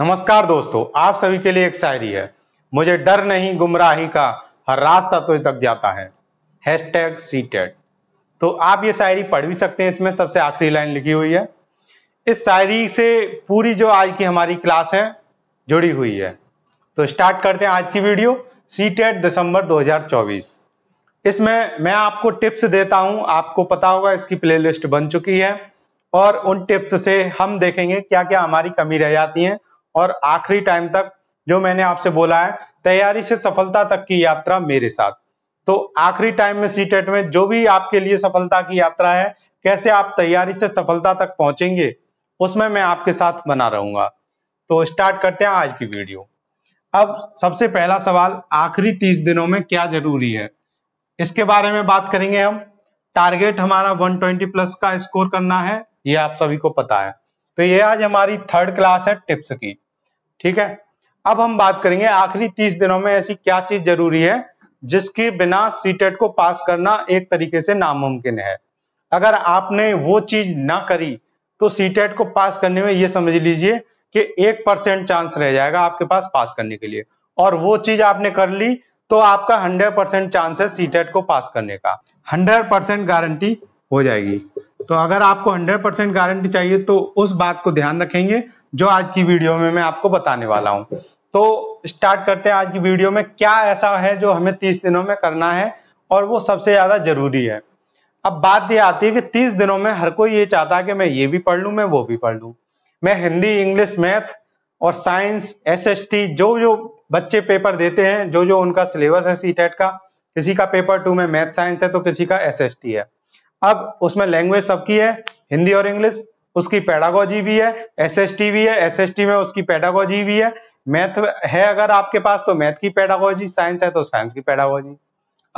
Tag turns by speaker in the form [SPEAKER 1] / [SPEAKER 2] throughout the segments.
[SPEAKER 1] नमस्कार दोस्तों आप सभी के लिए एक शायरी है मुझे डर नहीं गुमराही का हर रास्ता तुझ तक जाता है हैशटैग सीटेड तो आप ये शायरी पढ़ भी सकते हैं इसमें सबसे आखिरी लाइन लिखी हुई है इस शायरी से पूरी जो आज की हमारी क्लास है जुड़ी हुई है तो स्टार्ट करते हैं आज की वीडियो सी टेट दिसंबर 2024 इसमें मैं आपको टिप्स देता हूं आपको पता होगा इसकी प्लेलिस्ट बन चुकी है और उन टिप्स से हम देखेंगे क्या क्या हमारी कमी रह जाती है और आखिरी टाइम तक जो मैंने आपसे बोला है तैयारी से सफलता तक की यात्रा मेरे साथ तो आखिरी टाइम में सी टेट में जो भी आपके लिए सफलता की यात्रा है कैसे आप तैयारी से सफलता तक पहुंचेंगे उसमें मैं आपके साथ बना रहूंगा तो स्टार्ट करते हैं आज की वीडियो अब सबसे पहला सवाल आखिरी तीस दिनों में क्या जरूरी है इसके बारे में बात करेंगे हम टारगेट हमारा 120 प्लस का स्कोर करना है ये आप सभी को पता है तो ये आज हमारी थर्ड क्लास है टिप्स की ठीक है अब हम बात करेंगे आखिरी तीस दिनों में ऐसी क्या चीज जरूरी है जिसके बिना सीटेट e को पास करना एक तरीके से नामुमकिन है अगर आपने वो चीज ना करी तो सीटेट e को पास करने में ये समझ लीजिए कि एक परसेंट चांस रह जाएगा आपके पास पास करने के लिए और वो चीज आपने कर ली तो आपका हंड्रेड परसेंट चांस है सीटेट e को पास करने का हंड्रेड परसेंट गारंटी हो जाएगी तो अगर आपको हंड्रेड परसेंट गारंटी चाहिए तो उस बात को ध्यान रखेंगे जो आज की वीडियो में मैं आपको बताने वाला हूं तो स्टार्ट करते हैं आज की वीडियो में क्या ऐसा है जो हमें तीस दिनों में करना है और वो सबसे ज़्यादा जरूरी है अब बात ये आती है कि तीस दिनों में हर कोई ये चाहता है कि मैं ये भी पढ़ लू मैं वो भी पढ़ लू मैं हिंदी इंग्लिश मैथ और साइंस एस जो जो बच्चे पेपर देते हैं जो जो उनका सिलेबस है सी e का किसी का पेपर टू में मैथ साइंस है तो किसी का एस है अब उसमें लैंग्वेज सबकी है हिंदी और इंग्लिश उसकी पैडागोजी भी है एसएसटी भी है एसएसटी में उसकी पैडागोजी भी है मैथ है अगर आपके पास तो मैथ की पैडागोजी साइंस है तो साइंस की पैडागोजी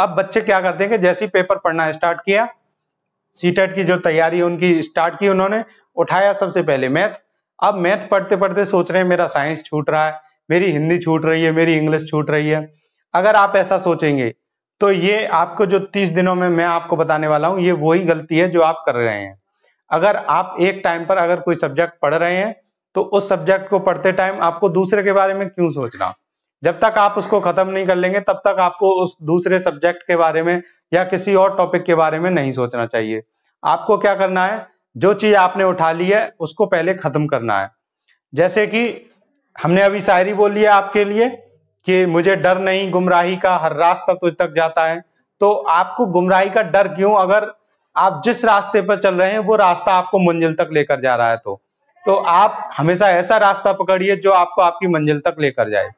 [SPEAKER 1] अब बच्चे क्या करते हैं कि जैसे ही पेपर पढ़ना स्टार्ट किया सीटेट e की जो तैयारी उनकी स्टार्ट की उन्होंने उठाया सबसे पहले मैथ अब मैथ पढ़ते पढ़ते सोच रहे हैं मेरा साइंस छूट रहा है मेरी हिंदी छूट रही है मेरी इंग्लिश छूट रही है अगर आप ऐसा सोचेंगे तो ये आपको जो तीस दिनों में मैं आपको बताने वाला हूं ये वही गलती है जो आप कर रहे हैं अगर आप एक टाइम पर अगर कोई सब्जेक्ट पढ़ रहे हैं तो उस सब्जेक्ट को पढ़ते टाइम आपको दूसरे के बारे में क्यों सोचना जब तक आप उसको खत्म नहीं कर लेंगे तब तक आपको उस दूसरे सब्जेक्ट के बारे में या किसी और टॉपिक के बारे में नहीं सोचना चाहिए आपको क्या करना है जो चीज आपने उठा ली है उसको पहले खत्म करना है जैसे कि हमने अभी शायरी बोली है आपके लिए कि मुझे डर नहीं गुमराही का हर रास्ता तुझ तक जाता है तो आपको गुमराही का डर क्यों अगर आप जिस रास्ते पर चल रहे हैं वो रास्ता आपको मंजिल तक लेकर जा रहा है तो तो आप हमेशा ऐसा रास्ता पकड़िए जो आपको आपकी मंजिल तक लेकर जाए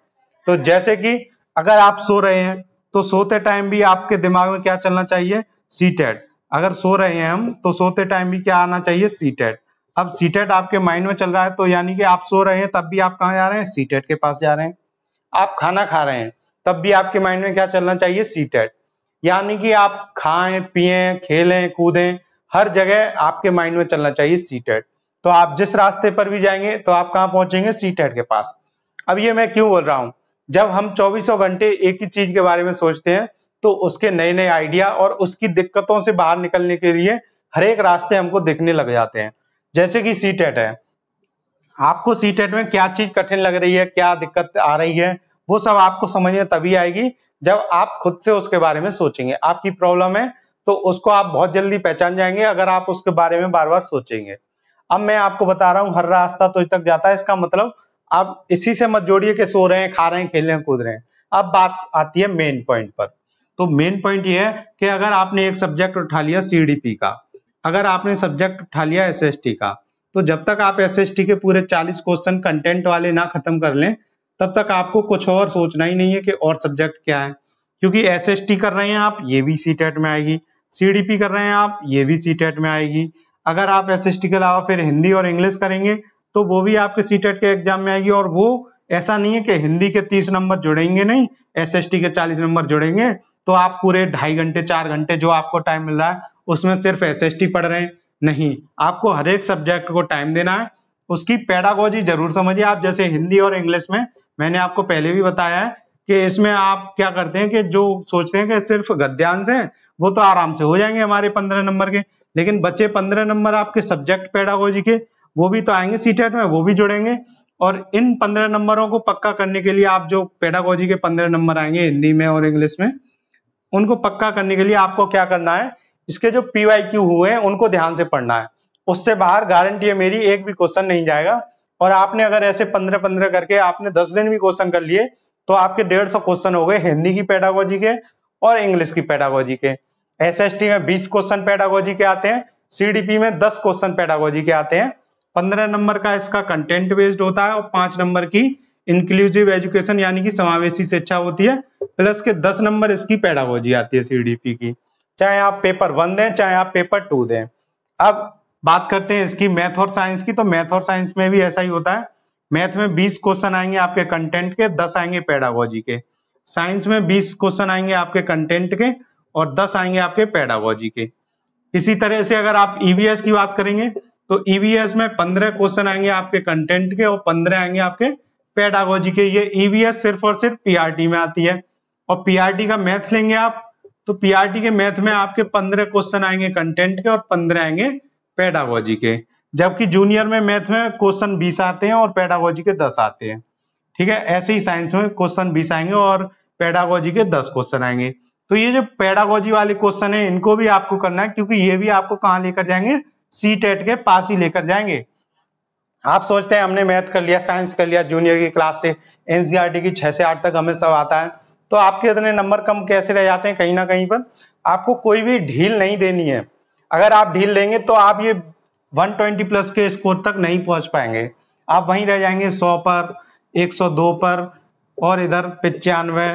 [SPEAKER 1] तो जैसे कि अगर आप सो रहे हैं तो सोते टाइम भी आपके दिमाग में क्या चलना चाहिए टेट अगर सो रहे हैं हम तो सोते टाइम भी क्या आना चाहिए टेट अब टेट आपके माइंड में चल रहा है तो यानी कि आप सो रहे हैं तब भी आप कहाँ जा रहे हैं टेट के पास जा रहे हैं आप खाना खा रहे हैं तब भी आपके माइंड में क्या चलना चाहिए टेट यानी कि आप खाएं पिए खेलें कूदें हर जगह आपके माइंड में चलना चाहिए सी टेट तो आप जिस रास्ते पर भी जाएंगे तो आप कहाँ पहुंचेंगे सी टेट के पास अब ये मैं क्यों बोल रहा हूं जब हम चौबीसों घंटे एक ही चीज के बारे में सोचते हैं तो उसके नए नए आइडिया और उसकी दिक्कतों से बाहर निकलने के लिए हर एक रास्ते हमको दिखने लग जाते हैं जैसे कि सी टेट है आपको सी टेट में क्या चीज कठिन लग रही है क्या दिक्कत आ रही है वो सब आपको समझ में तभी आएगी जब आप खुद से उसके बारे में सोचेंगे आपकी प्रॉब्लम है तो उसको आप बहुत जल्दी पहचान जाएंगे अगर आप उसके बारे में बार बार सोचेंगे अब मैं आपको बता रहा हूँ हर रास्ता तो तक जाता है इसका मतलब आप इसी से मत जोड़िए कि सो रहे हैं खा रहे हैं खेल रहे हैं कूद रहे हैं अब बात आती है मेन पॉइंट पर तो मेन पॉइंट ये है कि अगर आपने एक सब्जेक्ट उठा लिया सीडीपी का अगर आपने सब्जेक्ट उठा लिया एसएसटी का तो जब तक आप एसएसटी के पूरे 40 क्वेश्चन कंटेंट वाले ना खत्म कर लें तब तक आपको कुछ और सोचना ही नहीं है कि और सब्जेक्ट क्या है क्योंकि एस एस टी कर रहे हैं आप ये भी सी टेट e में आएगी सी डी पी कर रहे हैं आप ये भी सी टेट e में आएगी अगर आप एस एस टी के अलावा फिर हिंदी और इंग्लिश करेंगे तो वो भी आपके सी टेट e के एग्जाम में आएगी और वो ऐसा नहीं है कि हिंदी के तीस नंबर जुड़ेंगे नहीं एस एस टी के चालीस नंबर जुड़ेंगे तो आप पूरे ढाई घंटे चार घंटे जो आपको टाइम मिल रहा है उसमें सिर्फ एस एस टी पढ़ रहे हैं नहीं आपको हर एक सब्जेक्ट को टाइम देना है उसकी पेडागोजी जरूर समझिए आप जैसे हिंदी और इंग्लिश में मैंने आपको पहले भी बताया है कि इसमें आप क्या करते हैं कि जो सोचते हैं कि सिर्फ गद्यांश हैं वो तो आराम से हो जाएंगे हमारे पंद्रह नंबर के लेकिन बच्चे पंद्रह नंबर आपके सब्जेक्ट पेडागोजी के वो भी तो आएंगे सी में वो भी जुड़ेंगे और इन पंद्रह नंबरों को पक्का करने के लिए आप जो पेडागोजी के पंद्रह नंबर आएंगे हिंदी में और इंग्लिश में उनको पक्का करने के लिए आपको क्या करना है इसके जो पीवाई क्यू हुए हैं उनको ध्यान से पढ़ना है उससे बाहर गारंटी है मेरी एक भी क्वेश्चन नहीं जाएगा और आपने अगर ऐसे पंद्रह पंद्रह करके आपने दस दिन भी क्वेश्चन कर लिए तो आपके डेढ़ सौ क्वेश्चन हो गए हिंदी की पैडागोजी के और इंग्लिश की पैडागोजी के टी में बीस क्वेश्चन पैडागोजी के आते हैं सीडीपी में दस क्वेश्चन पैडागोजी के आते हैं पंद्रह नंबर का इसका कंटेंट बेस्ड होता है और पांच नंबर की इंक्लूसिव एजुकेशन यानी कि समावेशी शिक्षा होती है प्लस के दस नंबर इसकी पैडागोजी आती है सीडीपी की चाहे आप पेपर वन दें चाहे आप पेपर टू दें अब बात करते हैं इसकी मैथ और साइंस की तो मैथ और साइंस में भी ऐसा ही होता है मैथ में 20 क्वेश्चन आएंगे आपके कंटेंट के 10 आएंगे पेडागोजी के साइंस में 20 क्वेश्चन आएंगे आपके कंटेंट के और 10 आएंगे आपके पेडागोजी के इसी तरह से अगर आप ईवीएस e की बात करेंगे तो ईवीएस e में 15 क्वेश्चन आएंगे आपके कंटेंट के और 15 आएंगे आपके पेडागोजी के ये ईवीएस e सिर्फ और सिर्फ पीआरटी में आती है और पीआरटी का मैथ लेंगे आप तो पीआरटी के मैथ में आपके पंद्रह क्वेश्चन आएंगे कंटेंट के और पंद्रह आएंगे पेडागोजी के जबकि जूनियर में मैथ में क्वेश्चन बीस आते हैं और पेडागोजी के दस आते हैं ठीक है ऐसे ही साइंस में क्वेश्चन बीस आएंगे और पेडागोजी के दस क्वेश्चन आएंगे तो ये जो पेडागोजी वाले क्वेश्चन है इनको भी आपको करना है क्योंकि ये भी आपको कहाँ लेकर जाएंगे सी टेट e के पास ही लेकर जाएंगे आप सोचते हैं हमने मैथ कर लिया साइंस कर लिया जूनियर की क्लास से एनसीईआरटी e की छह से आठ तक हमें सब आता है तो आपके इतने नंबर कम कैसे रह जाते हैं कहीं ना कहीं पर आपको कोई भी ढील नहीं देनी है अगर आप ढील देंगे तो आप ये 120 प्लस के स्कोर तक नहीं पहुंच पाएंगे आप वहीं रह जाएंगे 100 पर 102 पर और इधर पचानवे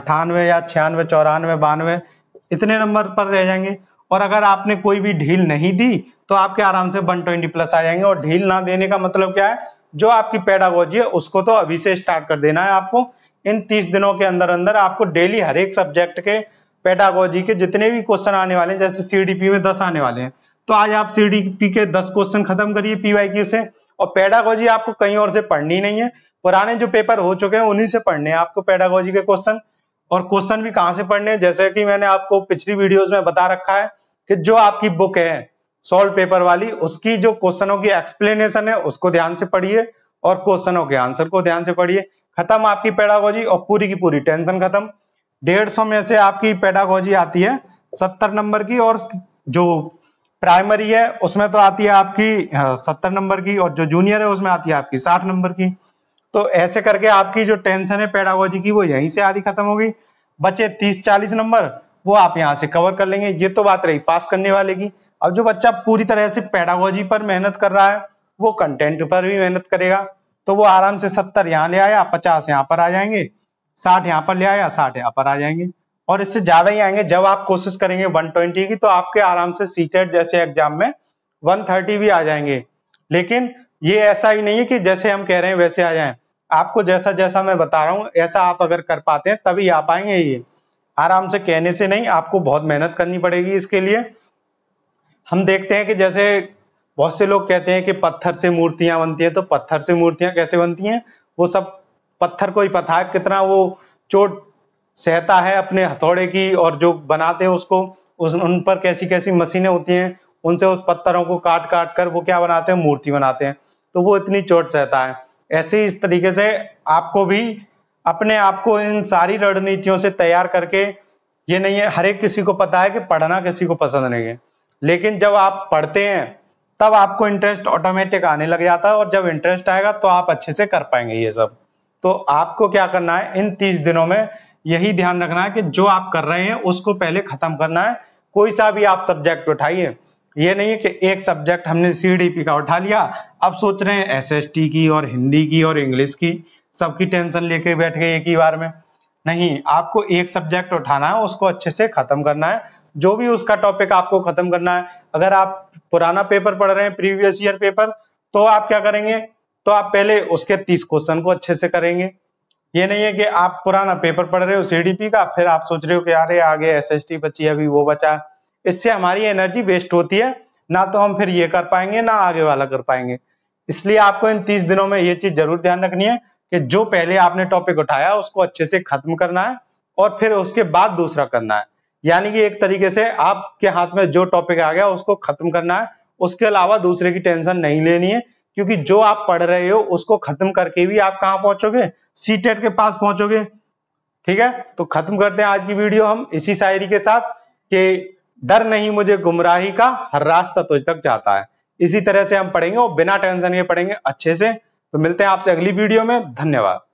[SPEAKER 1] अठानवे या छियानवे चौरानवे बानवे इतने नंबर पर रह जाएंगे और अगर आपने कोई भी ढील नहीं दी तो आपके आराम से 120 प्लस आ जाएंगे और ढील ना देने का मतलब क्या है जो आपकी पेडागोजी है उसको तो अभी से स्टार्ट कर देना है आपको इन 30 दिनों के अंदर अंदर आपको डेली हर एक सब्जेक्ट के पेडागोजी के जितने भी क्वेश्चन आने वाले हैं जैसे सीडीपी में दस आने वाले हैं तो आज आप सीडीपी के दस क्वेश्चन खत्म करिए पीवाईक्यू से और पेडागोजी आपको कहीं और से पढ़नी नहीं है पुराने जो पेपर हो चुके हैं उन्हीं से पढ़ने हैं आपको पेडागोजी के क्वेश्चन और क्वेश्चन भी कहाँ से पढ़ने हैं जैसे कि मैंने आपको पिछली वीडियोज में बता रखा है कि जो आपकी बुक है सोल्व पेपर वाली उसकी जो क्वेश्चनों की एक्सप्लेनेशन है उसको ध्यान से पढ़िए और क्वेश्चनों के आंसर को ध्यान से पढ़िए खत्म आपकी पेडागोजी और पूरी की पूरी टेंशन खत्म डेढ़ सौ में से आपकी पेडागोजी आती है सत्तर नंबर की और जो प्राइमरी है उसमें तो आती है आपकी सत्तर नंबर की और जो जूनियर है उसमें आती है आपकी साठ नंबर की तो ऐसे करके आपकी जो टेंशन है पेडागोजी की वो यहीं से आधी खत्म होगी बचे तीस चालीस नंबर वो आप यहाँ से कवर कर लेंगे ये तो बात रही पास करने वाले की अब जो बच्चा पूरी तरह से पेडागोजी पर मेहनत कर रहा है वो कंटेंट पर भी मेहनत करेगा तो वो आराम से सत्तर यहाँ ले आया पचास यहाँ पर आ जाएंगे साठ यहाँ पर ले आया साठ यहाँ पर आ जाएंगे और इससे ज्यादा ही आएंगे जब आप कोशिश करेंगे 120 की तो आपके आराम से सीटेट जैसे एग्जाम में 130 भी आ जाएंगे लेकिन ये ऐसा ही नहीं है कि जैसे हम कह रहे हैं वैसे आ जाए आपको जैसा जैसा मैं बता रहा हूँ ऐसा आप अगर कर पाते हैं तभी आ पाएंगे ये आराम से कहने से नहीं आपको बहुत मेहनत करनी पड़ेगी इसके लिए हम देखते हैं कि जैसे बहुत से लोग कहते हैं कि पत्थर से मूर्तियां बनती है तो पत्थर से मूर्तियां कैसे बनती हैं वो सब पत्थर को ही पता है कितना वो चोट सहता है अपने हथौड़े की और जो बनाते हैं उसको उस उन पर कैसी कैसी मशीनें होती हैं उनसे उस पत्थरों को काट काट कर वो क्या बनाते हैं मूर्ति बनाते हैं तो वो इतनी चोट सहता है ऐसे इस तरीके से आपको भी अपने आप को इन सारी रणनीतियों से तैयार करके ये नहीं है हर एक किसी को पता है कि पढ़ना किसी को पसंद नहीं है लेकिन जब आप पढ़ते हैं तब आपको इंटरेस्ट ऑटोमेटिक आने लग जाता है और जब इंटरेस्ट आएगा तो आप अच्छे से कर पाएंगे ये सब तो आपको क्या करना है इन तीस दिनों में यही ध्यान रखना है कि जो आप कर रहे हैं उसको पहले खत्म करना है कोई सा भी आप सब्जेक्ट उठाइए ये नहीं है कि एक सब्जेक्ट हमने सीडीपी का उठा लिया अब सोच रहे हैं एसएसटी की और हिंदी की और इंग्लिश की सबकी टेंशन लेके बैठ गए एक ही बार में नहीं आपको एक सब्जेक्ट उठाना है उसको अच्छे से खत्म करना है जो भी उसका टॉपिक आपको खत्म करना है अगर आप पुराना पेपर पढ़ रहे हैं प्रीवियस ईयर पेपर तो आप क्या करेंगे तो आप पहले उसके तीस क्वेश्चन को अच्छे से करेंगे ये नहीं है कि आप पुराना पेपर पढ़ रहे हो सीडीपी का फिर आप सोच रहे हो कि यार आगे एस एस टी बची अभी वो बचा इससे हमारी एनर्जी वेस्ट होती है ना तो हम फिर ये कर पाएंगे ना आगे वाला कर पाएंगे इसलिए आपको इन तीस दिनों में ये चीज जरूर ध्यान रखनी है कि जो पहले आपने टॉपिक उठाया उसको अच्छे से खत्म करना है और फिर उसके बाद दूसरा करना है यानी कि एक तरीके से आपके हाथ में जो टॉपिक आ गया उसको खत्म करना है उसके अलावा दूसरे की टेंशन नहीं लेनी है क्योंकि जो आप पढ़ रहे हो उसको खत्म करके भी आप कहां पहुंचोगे सी टेट e के पास पहुंचोगे ठीक है तो खत्म करते हैं आज की वीडियो हम इसी शायरी के साथ कि डर नहीं मुझे गुमराही का हर रास्ता तुझ तक जाता है इसी तरह से हम पढ़ेंगे और बिना टेंशन के पढ़ेंगे अच्छे से तो मिलते हैं आपसे अगली वीडियो में धन्यवाद